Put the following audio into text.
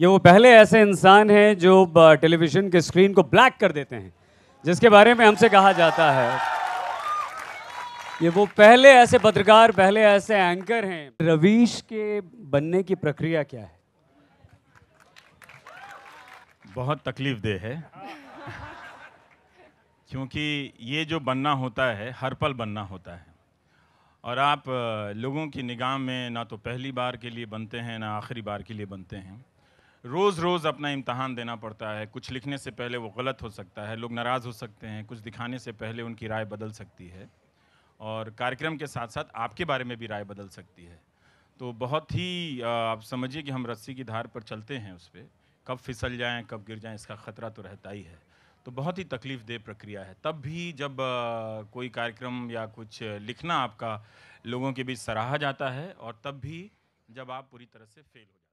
ये वो पहले ऐसे इंसान हैं जो टेलीविज़न के स्क्रीन को ब्लैक कर देते हैं जिसके बारे में हमसे कहा जाता है ये वो पहले ऐसे पत्रकार पहले ऐसे एंकर हैं रवीश के बनने की प्रक्रिया क्या है बहुत तकलीफ देह है क्योंकि ये जो बनना होता है हर पल बनना होता है और आप लोगों की निगाह में ना तो पहली बार के लिए बनते हैं ना आखिरी बार के लिए बनते हैं रोज़ रोज़ अपना इम्तहान देना पड़ता है कुछ लिखने से पहले वो गलत हो सकता है लोग नाराज़ हो सकते हैं कुछ दिखाने से पहले उनकी राय बदल सकती है और कार्यक्रम के साथ साथ आपके बारे में भी राय बदल सकती है तो बहुत ही आप समझिए कि हम रस्सी की धार पर चलते हैं उस पर कब फिसल जाएँ कब गिर जाएँ इसका ख़तरा तो रहता ही है तो बहुत ही तकलीफ देह प्रक्रिया है तब भी जब कोई कार्यक्रम या कुछ लिखना आपका लोगों के बीच सराहा जाता है और तब भी जब आप पूरी तरह से फेल हो जाए